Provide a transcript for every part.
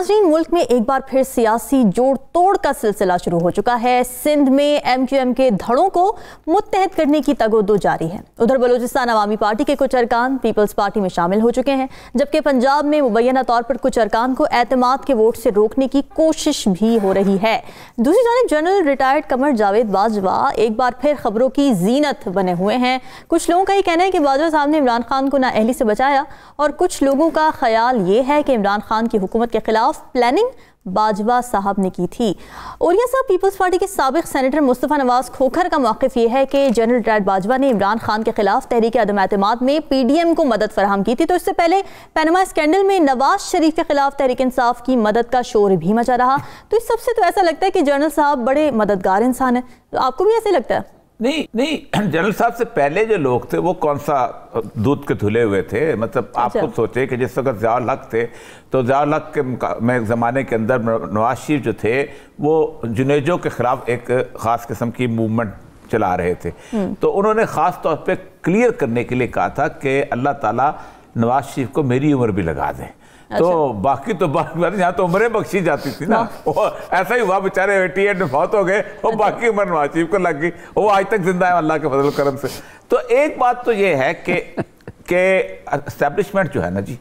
नाजरीन मुल्क में एक बार फिर सियासी जोड़ तोड़ का सिलसिला शुरू हो चुका है सिंध में एम क्यू एम के धड़ों को मुतहद करने की तगोदो जारी है उधर बलोचिस्तान अवामी पार्टी के कुछ अरकान पीपल्स पार्टी में शामिल हो चुके हैं जबकि पंजाब में मुबैना तौर पर कुछ अरकान को एतमाद के वोट से रोकने की कोशिश भी हो रही है दूसरी जानब जनरल रिटायर्ड कमर जावेद बाजवा एक बार फिर खबरों की जीनत बने हुए हैं कुछ लोगों का ये कहना है कि बाजवा साहब ने इमरान खान को ना अहली से बचाया और कुछ लोगों का ख्याल ये है कि इमरान खान की हुकूमत के खिलाफ खिलाफ प्लानिंग बाजवा साहब ने की थी ओरिया साहब पीपल्स पार्टी के सबक सेनेटर मुस्तफ़ा नवाज खोखर का मौक़ ये है कि जनरल डायड बाजवा ने इमरान खान के खिलाफ तहरीक अदम अतमाद में पी डी एम को मदद फराहम की थी तो इससे पहले पैनमा स्कैंडल में नवाज शरीफ के खिलाफ तहरीक इंसाफ की मदद का शोर भी मचा रहा तो इस सबसे तो ऐसा लगता है कि जनरल साहब बड़े मददगार इंसान हैं तो आपको भी ऐसे लगता है नहीं नहीं जनरल साहब से पहले जो लोग थे वो कौन सा दूध के धुले हुए थे मतलब आप अच्छा। खुद सोचे कि जिस वक्त ज़िया हक थे तो ज़िया हक के में ज़माने के अंदर नवाज शरीफ जो थे वो जुनेजों के ख़िलाफ़ एक ख़ास किस्म की मूवमेंट चला रहे थे हम्म। तो उन्होंने ख़ास तौर पर क्लियर करने के लिए कहा था कि अल्लाह ताला नवाज शरीफ को मेरी उम्र भी लगा दें तो अच्छा। बाकी तो बात यहाँ तो उम्रें बख्शी जाती थी ना हाँ। वो ऐसा ही हुआ बेचारे एटी एट में फौत हो गए और अच्छा। बाकी उम्र नवाज शरीफ को लग गई वो आज तक जिंदा है अल्लाह के फजल करम से तो एक बात तो ये है कि के एस्टेब्लिशमेंट जो है ना जी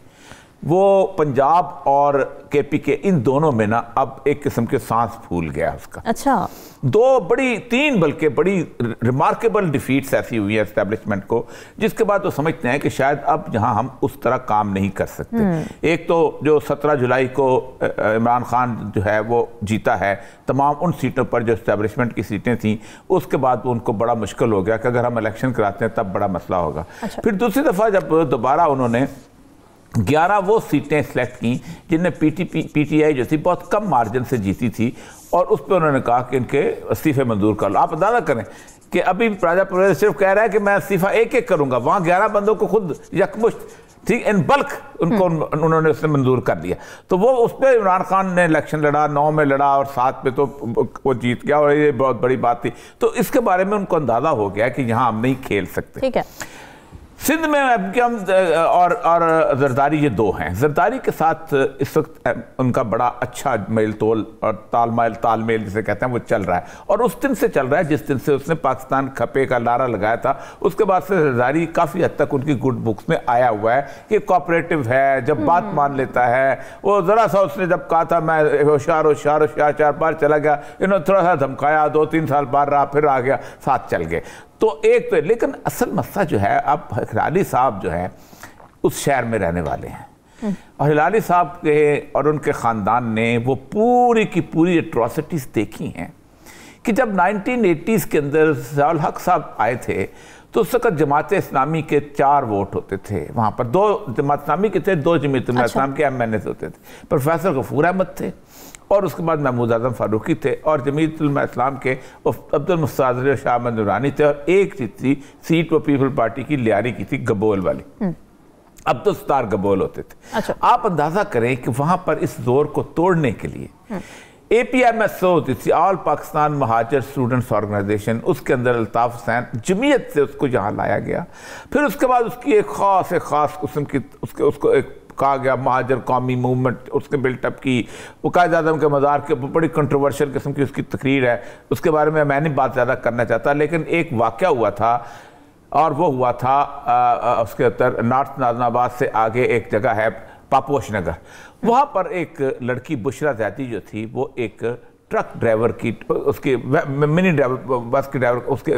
वो पंजाब और के पी के इन दोनों में ना अब एक किस्म के सांस फूल गया उसका अच्छा दो बड़ी तीन बल्कि बड़ी रिमार्केबल डिफीट्स ऐसी हुई है इस्टेब्लिशमेंट को जिसके बाद वो समझते हैं कि शायद अब यहाँ हम उस तरह काम नहीं कर सकते हम्म। एक तो जो सत्रह जुलाई को इमरान खान जो है वो जीता है तमाम उन सीटों पर जो इस्टेबलिशमेंट की सीटें थी उसके बाद उनको बड़ा मुश्किल हो गया कि अगर हम इलेक्शन कराते हैं तब बड़ा मसला होगा अच्छा। फिर दूसरी दफ़ा जब दोबारा उन्होंने ग्यारह वो सीटें सेलेक्ट की जिनने पीटीपी पीटीआई थी बहुत कम मार्जिन से जीती थी और उस पर उन्होंने कहा कि इनके इस्तीफे मंजूर कर लो आप अंदाजा करें कि अभी राजा प्रवेश सिर्फ कह रहा है कि मैं इस्तीफा एक एक करूंगा वहां ग्यारह बंदों को खुद यकमुश्त ठीक इन बल्क उनको हम्म। उन्होंने उसने मंजूर कर दिया तो वो उस पर इमरान खान ने इलेक्शन लड़ा नौ में लड़ा और सात में तो वो जीत गया और ये बहुत बड़ी बात थी तो इसके बारे में उनको अंदाजा हो गया कि यहाँ हम नहीं खेल सकते ठीक है सिंध में अबकम और और जरदारी ये दो हैं जरदारी के साथ इस वक्त उनका बड़ा अच्छा मेल तोल और तालमेल तालमेल जिसे कहते हैं वो चल रहा है और उस दिन से चल रहा है जिस दिन से उसने पाकिस्तान खपे का नारा लगाया था उसके बाद से जरदारी काफ़ी हद तक उनकी गुड बुक्स में आया हुआ है कि कोऑपरेटिव है जब बात हम्म। मान लेता है वो ज़रा सा उसने जब कहा था मैं होशियार होशियार होशियार चार बार चला गया इन्होंने थोड़ा सा धमकाया दो तीन साल बार रहा फिर आ गया साथ चल गए तो एक तो लेकिन असल मसला जो है अब हिलाली साहब जो है उस शहर में रहने वाले हैं हम्म। और हिलाली साहब के और उनके ख़ानदान ने वो पूरी की पूरी एट्रॉसिटीज़ देखी हैं कि जब 1980s के अंदर जयाल हक साहब आए थे तो उस वक्त जमात इस्लामी के चार वोट होते थे वहाँ पर दो जमात इस्लामी के थे दो जमीत अच्छा। इस्लाम के एम एन एस होते थे प्रोफेसर गफूर अहमद थे और उसके बाद महमूद आजम फारूकी थे और इस्लाम के अब्दुल शाह अहमद थे और एक थी सीट वो पीपल पार्टी की लियारी की थी गबोल वाली हम्म। अब तो स्टार गबोल होते थे अच्छा। आप अंदाजा करें कि वहां पर इस जोर को तोड़ने के लिए A P M S O होती थी all Pakistan Mohajir students organisation उसके अंदर अल्ताफ़ हुसैन जमीयत से उसको यहाँ लाया गया फिर उसके बाद उसकी एक ख़ास एक ख़ास किस्म की उसके उसको एक कहा गया महाजर कौमी मूवमेंट उसने बिल्टअप की वक़ायद आजम के मज़ार के ऊपर बड़ी कंट्रोवर्शियल किस्म की उसकी तकरीर है उसके बारे में मैं नहीं बात ज़्यादा करना चाहता लेकिन एक वाक़ हुआ था और वो हुआ था आ, आ, उसके उत्तर नॉर्थ नाजनाबाद से आगे एक जगह है पापोश नगर वहाँ पर एक लड़की बुशरा जैती जो थी वो एक ट्रक ड्राइवर की उसके मिनी ड्राइवर बस के ड्राइवर उसके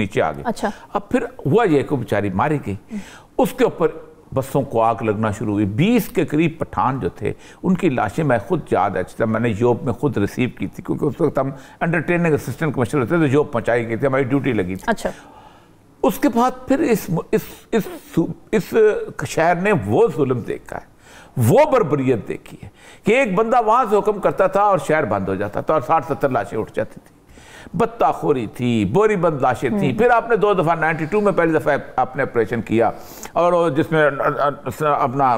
नीचे आ गई अच्छा अब फिर हुआ ये को बेचारी मारी गई हम्म। उसके ऊपर बसों को आग लगना शुरू हुई बीस के करीब पठान जो थे उनकी लाशें मैं खुद याद है जितना मैंने जॉब में खुद रिसीव की थी क्योंकि उस वक्त हम एंटरटेनिंग असिस्टेंट कमिश्नर थे तो जॉब पहुँचाई गई थी हमारी ड्यूटी लगी थी अच्छा उसके बाद फिर इस इस इस इस शहर ने वो जुल्म देखा है वो बरबरीत देखी है कि एक बंदा वहाँ से हुक्म करता था और शहर बंद हो जाता था और साठ सत्तर लाशें उठ जाती थी बत्ताखोरी थी बोरी बंदाशें थी हम्म। फिर आपने दो दफ़ा 92 में पहली दफ़ा आपने ऑपरेशन किया और जिसमें अपना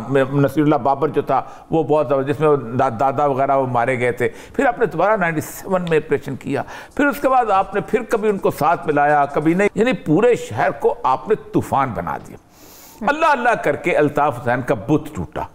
नसीरुल्ला बाबर जो था वो बहुत जिसमें दा, दादा वगैरह वो मारे गए थे फिर आपने दोबारा 97 में ऑपरेशन किया फिर उसके बाद आपने फिर कभी उनको साथ मिलाया कभी नहीं यानी पूरे शहर को आपने तूफान बना दिया हम्म। अल्लाह अल्लाह करके अल्ताफ़ हुसैन का बुत टूटा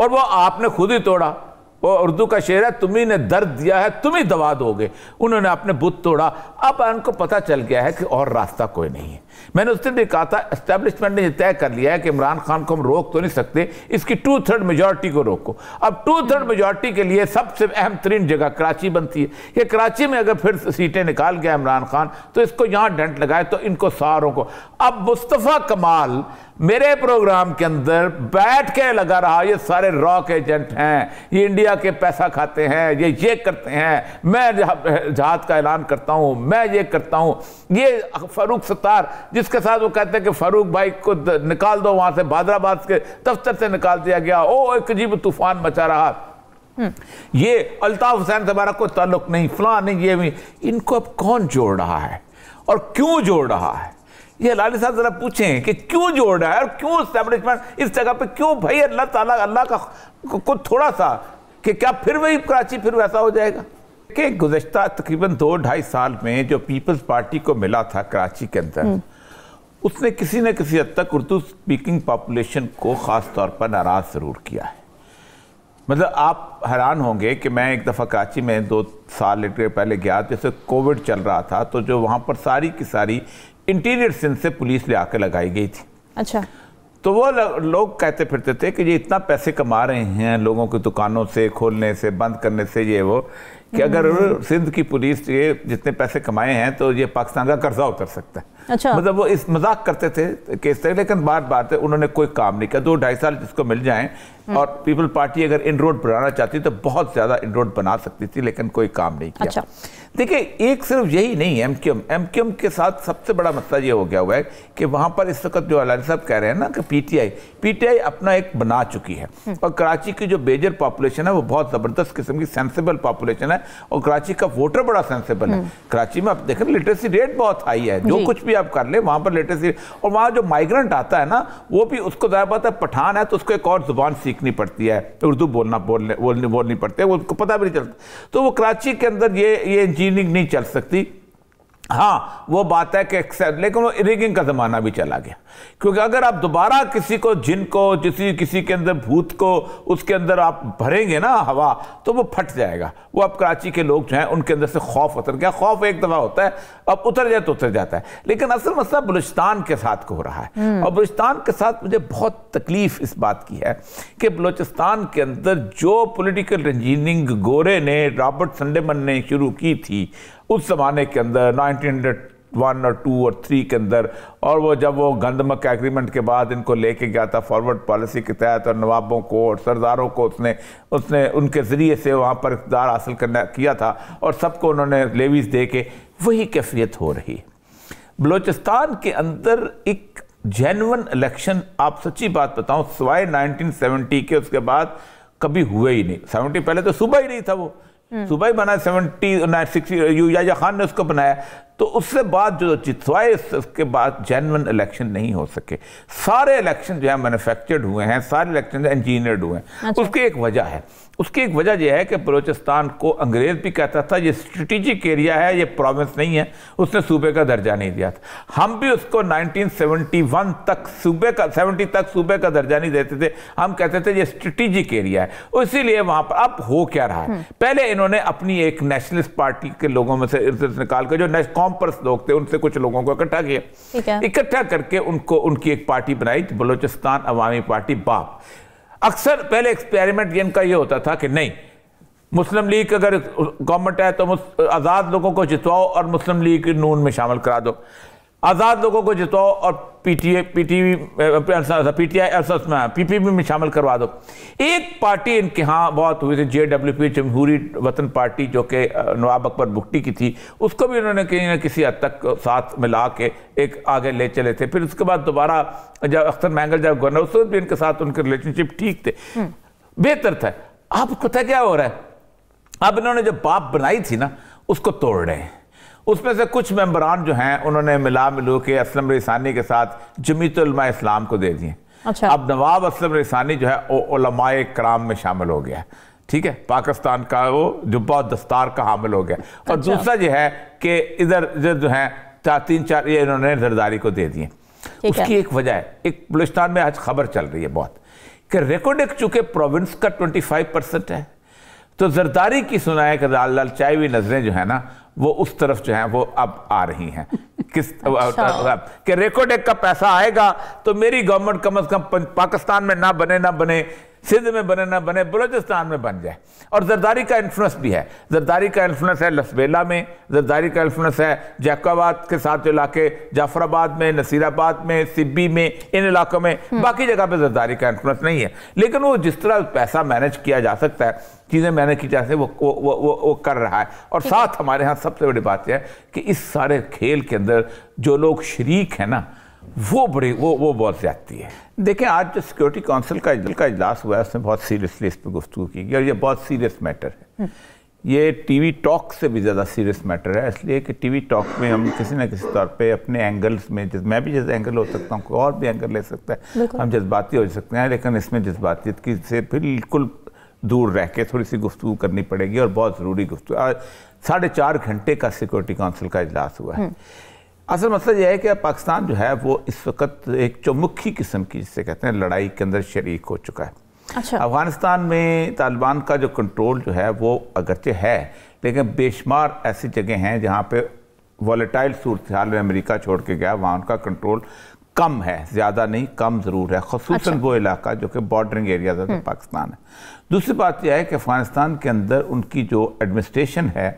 और वह आपने खुद ही तोड़ा वो उर्दू का शेर है तुम्ही ने दर्द दिया है तुम ही दवा दोगे उन्होंने अपने बुत तोड़ा अब उनको पता चल गया है कि और रास्ता कोई नहीं है मैंने उस दिन भी कहा था एस्टेब्लिशमेंट ने तय कर लिया है कि इमरान खान को हम रोक तो नहीं सकते इसकी टू थर्ड मेजोरिटी को रोको अब टू थर्ड मेजोरिटी के लिए सबसे अहम तरीन जगह कराची बनती है ये कराची में अगर फिर सीटें निकाल गया इमरान खान तो इसको यहाँ डेंट लगाए तो इनको सारों को अब मुस्तफ़ा कमाल मेरे प्रोग्राम के अंदर बैठ के लगा रहा ये सारे रॉक एजेंट हैं ये इंडिया के पैसा खाते हैं ये ये करते हैं मैं जहाज का ऐलान करता हूँ मैं ये करता हूँ ये फरूक सत्तार जिसके साथ वो कहते हैं कि फारूक भाई को निकाल दो वहां से भादराबाद के दफ्तर से निकाल दिया गया ओ एक अजीब तूफान मचा रहा हम्म। ये अल्ताफ हुसैन से हमारा कोई ताल्लुक नहीं फला नहीं ये भी इनको अब कौन जोड़ रहा है और क्यों जोड़ रहा है ये लाली साहब जरा पूछें कि क्यों जोड़ रहा है और क्यों स्टैब्लिशमेंट इस जगह पे क्यों भाई अल्लाह ताला अल्लाह का को थोड़ा सा कि क्या फिर वही कराची फिर वैसा हो जाएगा कि गुजशत तकरीबन दो ढाई साल में जो पीपल्स पार्टी को मिला था कराची के अंदर हम्म। उसने किसी न किसी हद तक उर्दू स्पीकिंग पॉपुलेशन को ख़ास तौर पर नाराज़ ज़रूर किया है मतलब आप हैरान होंगे कि मैं एक दफ़ा कराची में दो साल लेटर पहले गया जैसे कोविड चल रहा था तो जो वहाँ पर सारी की सारी इंटीरियर सिंध से पुलिस ले आकर लगाई गई थी अच्छा तो वो लोग कहते फिरते थे कि ये इतना पैसे कमा रहे हैं लोगों की दुकानों से खोलने से बंद करने से ये वो कि अगर हम्म। सिंध की पुलिस ये जितने पैसे कमाए हैं तो ये पाकिस्तान का कर्जा उतर सकता है अच्छा मतलब वो इस मजाक करते थे केस से लेकिन बात बात है उन्होंने कोई काम नहीं किया दो ढाई साल जिसको मिल जाए हम्म। और पीपल पार्टी अगर इन रोड बनाना चाहती तो बहुत ज़्यादा इन रोड बना सकती थी लेकिन कोई काम नहीं किया अच्छा। देखिए एक सिर्फ यही नहीं है एमक्यूएम एमक्यूएम के साथ सबसे बड़ा मसला ये हो गया हुआ है कि वहां पर इस वक्त जो अलानी साहब कह रहे हैं ना कि पीटीआई पीटीआई अपना एक बना चुकी है हम्म। और कराची की जो बेजर पॉपुलेशन है वो बहुत ज़बरदस्त किस्म की सेंसेबल पॉपुलेशन है और कराची का वोटर बड़ा सेंसेबल है हम्म। कराची में आप देखें लिटरेसी रेट बहुत हाई है जो कुछ भी आप कर ले वहाँ पर लेटेस्ट और वहाँ जो माइग्रेंट आता है ना वो भी उसको ज़्यादा पता है पठान है तो उसको एक और ज़ुबान सीखनी पड़ती है उर्दू बोलना बोलने बोलनी बोलनी पड़ती है उसको पता भी नहीं चलता तो वो कराची के अंदर ये ये इंजीनियरिंग नहीं चल सकती हाँ वो बात है कि एक्सेप्ट लेकिन वो रिगिंग का ज़माना भी चला गया क्योंकि अगर आप दोबारा किसी को जिन को किसी किसी के अंदर भूत को उसके अंदर आप भरेंगे ना हवा तो वो फट जाएगा वो अब कराची के लोग जो हैं उनके अंदर से खौफ उतर गया खौफ एक दफ़ा होता है अब उतर जाए तो उतर जाता है लेकिन असल मसला बलुचस्तान के साथ को हो रहा है हम्म। और बलुचस्तान के साथ मुझे बहुत तकलीफ इस बात की है कि बलूचिस्तान के अंदर जो पोलिटिकल इंजीनियरिंग गोरे ने रॉबर्ट संडेमन ने शुरू की थी उस ज़माने के अंदर नाइनटीन वन और टू और थ्री के अंदर और वो जब वो गंदमक एग्रीमेंट के बाद इनको लेके गया था फॉरवर्ड पॉलिसी के तहत और नवाबों को और सरदारों को उसने उसने उनके ज़रिए से वहाँ पर इकदार हासिल करना किया था और सबको उन्होंने लेवीज दे के वही कैफियत हो रही बलोचिस्तान के अंदर एक जेनवन इलेक्शन आप सच्ची बात बताऊँ सवाए 1970 के उसके बाद कभी हुए ही नहीं 70 पहले तो सुबह ही नहीं था वो सुबह ही बना सेवेंटी सिक्सटी युजाजा खान ने उसको बनाया तो उससे बाद जो जितवाए उसके बाद जैनवन इलेक्शन नहीं हो सके सारे इलेक्शन जो है मैन्युफैक्चर्ड हुए हैं सारे इलेक्शन इंजीनियर्ड हुए हैं अच्छा। उसकी एक वजह है उसकी एक वजह यह है कि बलोचिस्तान को अंग्रेज़ भी कहता था ये स्ट्रेटिजिक एरिया है ये प्रोविंस नहीं है उसने सूबे का दर्जा नहीं दिया था हम भी उसको 1971 तक सूबे का 70 तक सूबे का दर्जा नहीं देते थे हम कहते थे ये स्ट्रेटिजिक एरिया है इसीलिए वहां पर अब हो क्या रहा है हम्म। पहले इन्होंने अपनी एक नेशनलिस्ट पार्टी के लोगों में से निकाल कर जो कौम परस्त लोग थे उनसे कुछ लोगों को इकट्ठा किया इकट्ठा करके उनको उनकी एक पार्टी बनाई बलोचिस्तान अवामी पार्टी बाप अक्सर पहले एक्सपेरिमेंट इनका ये होता था कि नहीं मुस्लिम लीग अगर गवर्नमेंट है तो आज़ाद लोगों को जितवाओ और मुस्लिम लीग नून में शामिल करा दो आज़ाद लोगों को जिताओ और पीटीए पीटीवी पीटीआई में पीपीबी में शामिल करवा दो एक पार्टी इनके यहाँ बहुत हुई थी जे डब्ल्यू पी जमहूरी वतन पार्टी जो कि नवाब अकबर भुट्टी की थी उसको भी उन्होंने कहीं ना किसी हद तक साथ मिला के एक आगे ले चले थे फिर उसके बाद दोबारा जब अख्तर मैंगल जब गवर्नर उस भी इनके साथ उनके रिलेशनशिप ठीक थे हम्म। बेहतर था आप पता क्या हो रहा है अब इन्होंने जो बाप बनाई थी ना उसको तोड़ रहे हैं उसमें से कुछ मेम्बरान जो हैं उन्होंने मिला मिलू के असलम रिसानी के साथ जमीतलमा इस्लाम को दे दिए अच्छा। अब नवाब असलम रिसानी जो है ओलमाए कराम में शामिल हो गया ठीक है पाकिस्तान का वो जुब्बा दस्तार का हामिल हो गया और अच्छा। दूसरा जो है कि इधर इधर जो है चार तीन चार ये इन्होंने जरदारी को दे दिए उसकी एक वजह है एक बलुस्तान में आज खबर चल रही है बहुत कि रिकॉर्ड एक चूंकि प्रोविंस का ट्वेंटी फाइव परसेंट है तो जरदारी की सुनाए कि लाल लाल चाय हुई नजरें जो है ना वो उस तरफ जो है वो अब आ रही हैं किस अच्छा। कि रेकोडेक का पैसा आएगा तो मेरी गवर्नमेंट कम अज कम पाकिस्तान में ना बने ना बने सिंध में बने ना बने बलोचिस्तान में बन जाए और जरदारी का इन्फ्लुएंस भी है जरदारी का इन्फ्लुएंस है लसबेला में जरदारी का इन्फ्लुएंस है जैकाबाद के साथ जो इलाके जाफराबाद में नसीराबाद में सिब्बी में इन इलाकों में हम्म। बाकी जगह पर जरदारी का इन्फ्लुएंस नहीं है लेकिन वो जिस तरह पैसा मैनेज किया जा सकता है चीज़ें मैनेज की जा सकती वो वो, वो वो वो कर रहा है और साथ हमारे यहाँ सबसे बड़ी बात यह है कि इस सारे खेल के अंदर जो लोग शरीक हैं ना वो बड़ी वो वो बहुत ज़्यादती है देखें आज जो सिक्योरिटी काउंसिल का का इजलास हुआ है उसने बहुत सीरियसली इस पर गुफ्तु की गई और ये बहुत सीरियस मैटर है हम्म। ये टीवी टॉक से भी ज़्यादा सीरियस मैटर है इसलिए कि टीवी टॉक में हम किसी ना किसी तौर पे अपने एंगल्स में जिस मैं भी जिस एंगल हो सकता हूँ कोई और भी एंगल ले सकता है हम जज्बाती हो सकते हैं लेकिन इसमें जज्बातीत की से बिल्कुल दूर रह के थोड़ी सी गुफ्तु करनी पड़ेगी और बहुत ज़रूरी गुफ्तु साढ़े चार घंटे का सिक्योरिटी काउंसिल का इजलास हुआ है हम्म। असल मसला यह है कि पाकिस्तान जो है वो इस वक्त एक चौमुखी किस्म की जिसे कहते हैं लड़ाई के अंदर शरीक हो चुका है अच्छा। अफगानिस्तान में तालिबान का जो कंट्रोल जो है वो अगरचे है लेकिन बेशुमार ऐसी जगह हैं जहाँ पे वॉलेटाइल सूरत हाल में अमेरिका छोड़ के गया वहाँ उनका कंट्रोल कम है ज़्यादा नहीं कम ज़रूर है खसूस अच्छा। वो इलाका जो कि बॉर्डरिंग एरिया है पाकिस्तान है दूसरी बात यह है कि अफ़गानिस्तान के अंदर उनकी जो एडमिनिस्ट्रेशन है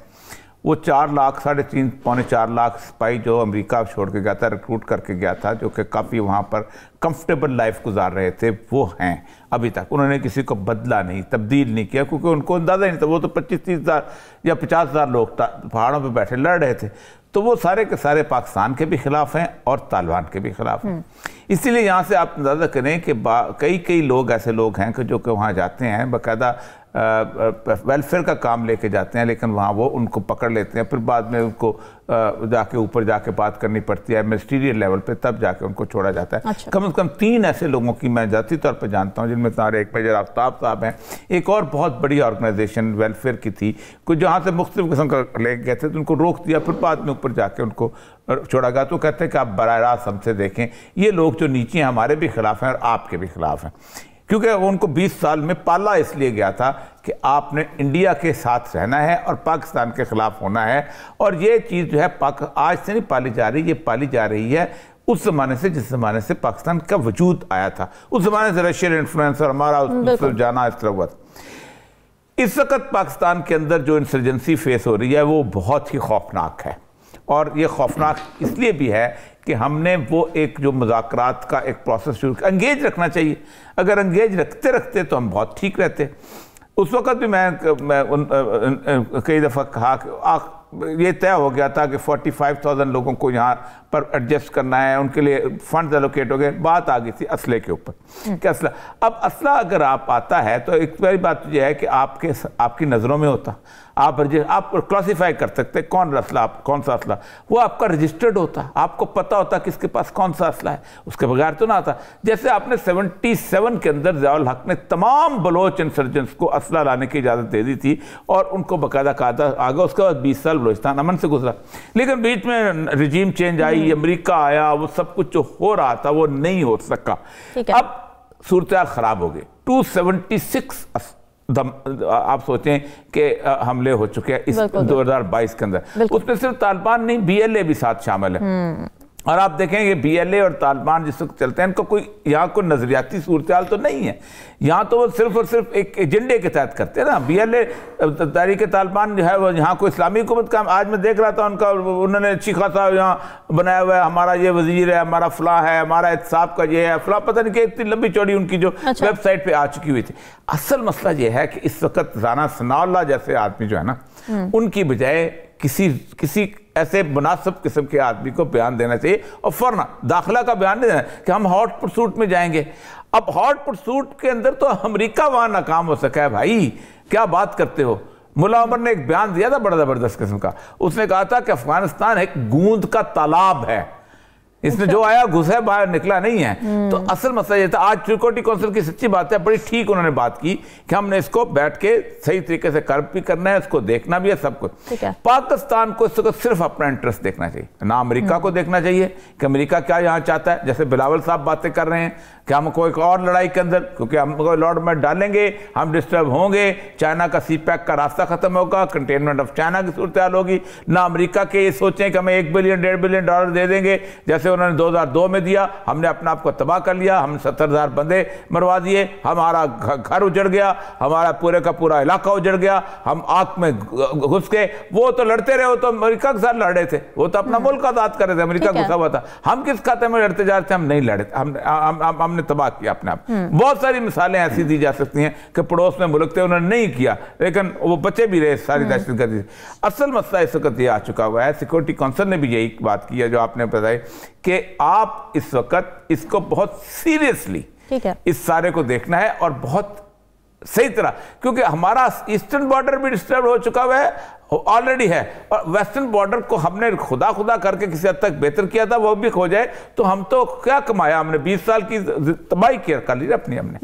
वो चार लाख साढ़े तीन पौने चार लाख सिपाही जो अमेरिका छोड़ के गया था रिक्रूट करके गया था जो कि काफ़ी वहाँ पर कंफर्टेबल लाइफ गुजार रहे थे वो हैं अभी तक उन्होंने किसी को बदला नहीं तब्दील नहीं किया क्योंकि उनको अंदाज़ा नहीं था वो तो पच्चीस तीस हज़ार या पचास हज़ार लोग पहाड़ों पर बैठे लड़ रहे थे तो वो सारे के सारे पाकिस्तान के भी खिलाफ हैं और तालिबान के भी खिलाफ हैं इसीलिए यहाँ से आप अंदाज़ा करें कि कई कई लोग ऐसे लोग हैं कि जो कि वहाँ जाते हैं बाकायदा वेलफेयर का काम लेके जाते हैं लेकिन वहाँ वो उनको पकड़ लेते हैं फिर बाद में उनको जाके ऊपर जाके बात करनी पड़ती है मिनिस्टीरियल लेवल पे तब जाके उनको छोड़ा जाता है अच्छा। कम से कम तीन ऐसे लोगों की मैं जाती तौर पर जानता हूँ जिनमें सारे एक मेजर आफ्ताब साहब हैं एक और बहुत बड़ी ऑर्गेनाइजेशन वेलफेयर की थी कुछ जहाँ से मुख्तु किस्म का ले गए थे तो उनको रोक दिया फिर बाद में ऊपर जाके उनको गया तो कहते हैं कि आप बर रास्त हमसे देखें ये लोग जो नीचे हैं हमारे भी खिलाफ हैं और आपके भी खिलाफ हैं क्योंकि उनको 20 साल में पाला इसलिए गया था कि आपने इंडिया के साथ रहना है और पाकिस्तान के ख़िलाफ़ होना है और ये चीज़ जो है पाक आज से नहीं पाली जा रही ये पाली जा रही है उस ज़माने से जिस ज़माने से पाकिस्तान का वजूद आया था उस ज़माने से रशियन इन्फ्लुएंस और हमारा उस जाना इस तरह इस वक्त पाकिस्तान के अंदर जो इंसर्जेंसी फेस हो रही है वो बहुत ही खौफनाक है और ये खौफनाक इसलिए भी है कि हमने वो एक जो मुजात का एक प्रोसेस शुरू किया अंगेज रखना चाहिए अगर अंगेज रखते रखते तो हम बहुत ठीक रहते उस वक़्त भी मैं, मैं उन कई दफ़ा कहा कि आ, ये तय हो गया था कि 45,000 लोगों को यहाँ पर एडजस्ट करना है उनके लिए फंड एलोकेट हो गए बात आ गई थी असले के ऊपर हम्म। कि असला अब असला अगर आप आता है तो एक बड़ी बात तो यह है कि आपके आपकी नज़रों में होता आप आप क्लासीफाई कर सकते हैं कौन असला आप कौन सा असला वो आपका रजिस्टर्ड होता आपको पता होता किसके पास कौन सा असला है उसके बगैर तो ना आता जैसे आपने 77 के अंदर जयाल हक ने तमाम बलोच इंसर्जेंट्स को असला लाने की इजाज़त दे दी थी और उनको बाकायदा कहा था आगे उसके बाद बीस साल बलोचिस्तान अमन से गुजरा लेकिन बीच में रजीम चेंज आई हम्म। अमरीका आया वो सब कुछ जो हो रहा था वो नहीं हो सका अब सूरत ख़राब हो गई टू सेवेंटी सिक्स दम आप सोचें कि हमले हो चुके हैं इस 2022 के अंदर उसमें सिर्फ तालिबान नहीं बीएलए भी साथ शामिल है हम्म। और आप देखें ये बी एल ए और तालिबान जिस वक्त चलते हैं इनको कोई यहाँ कोई नज़रियाती सूरत हाल तो नहीं है यहाँ तो वो सिर्फ और सिर्फ एक एजेंडे के तहत करते हैं ना B L A Tehreek Taliban जो है वो यहाँ को इस्लामी हुकूमत का आज मैं देख रहा था उनका उन्होंने अच्छी खासा यहाँ बनाया हुआ है हमारा ये वजीर है हमारा फलाँ है हमारा एहतसाब का ये है फलाँ पता नहीं कि इतनी लंबी चौड़ी उनकी जो अच्छा। वेबसाइट पर आ चुकी हुई थी असल मसला ये है कि इस वक्त राना सनाउल्ला जैसे आदमी जो है ना हम्म। उनकी बजाय किसी किसी ऐसे मुनासिब किस्म के आदमी को बयान देना चाहिए और फरना दाखिला का बयान नहीं देना कि हम हॉट प्रसूट में जाएंगे अब हॉट प्रसूट के अंदर तो अमरीका वहाँ नाकाम हो सका है भाई क्या बात करते हो मुला उमर ने एक बयान दिया था बड़ा ज़बरदस्त किस्म का उसने कहा था कि अफ़गानिस्तान एक गूंद का तालाब है इसमें जो आया घुसा बाहर निकला नहीं है हम्म। तो असल मसला ये था आज सिक्योरिटी काउंसिल की सच्ची बात है बड़ी ठीक उन्होंने बात की कि हमने इसको बैठ के सही तरीके से कर्ब भी करना है इसको देखना भी है सब कुछ पाकिस्तान को इसको तो सिर्फ अपना इंटरेस्ट देखना चाहिए ना अमेरिका हम्म। को देखना चाहिए कि अमेरिका क्या यहाँ चाहता है जैसे बिलावल साहब बातें कर रहे हैं कि हम कोई और लड़ाई के अंदर क्योंकि हम कोई लॉर्ड में डालेंगे हम डिस्टर्ब होंगे चाइना का सी पैक का रास्ता खत्म होगा कंटेनमेंट ऑफ चाइना की सूरत हाल होगी ना अमेरिका के ये सोचें कि हमें एक बिलियन डेढ़ बिलियन डॉलर दे देंगे जैसे उन्होंने 2002 में दिया हमने अपने आप को तबाह कर लिया हम सत्तर हज़ार बंदे मरवा दिए हमारा घर उजड़ गया हमारा पूरे का पूरा इलाका उजड़ गया हम आग में घुस गए वो तो लड़ते रहे वो तो अमरीका के साथ लड़ रहे थे वो तो अपना हम्म। मुल्क आज़ाद कर रहे थे अमरीका घुसा हुआ था हम किस खाते में लड़ते जा रहे थे हम नहीं लड़े हम हमने तबाह किया अपने आप बहुत सारी मिसालें ऐसी दी जा सकती हैं कि पड़ोस में मुल्क थे उन्होंने नहीं किया लेकिन वो बचे भी रहे सारी हम्म। दहशत गर्दी असल मसला इस वक्त ये आ चुका हुआ है सिक्योरिटी काउंसिल ने भी यही बात की है जो आपने बताई कि आप इस वक्त इसको बहुत सीरियसली इस सारे को देखना है और बहुत सही तरह क्योंकि हमारा ईस्टर्न बॉर्डर भी डिस्टर्ब हो चुका हुआ है ऑलरेडी है और वेस्टर्न बॉर्डर को हमने खुदा खुदा करके किसी हद तक बेहतर किया था वो भी खो जाए तो हम तो क्या कमाया हमने 20 साल की तबाही कर ली अपनी हमने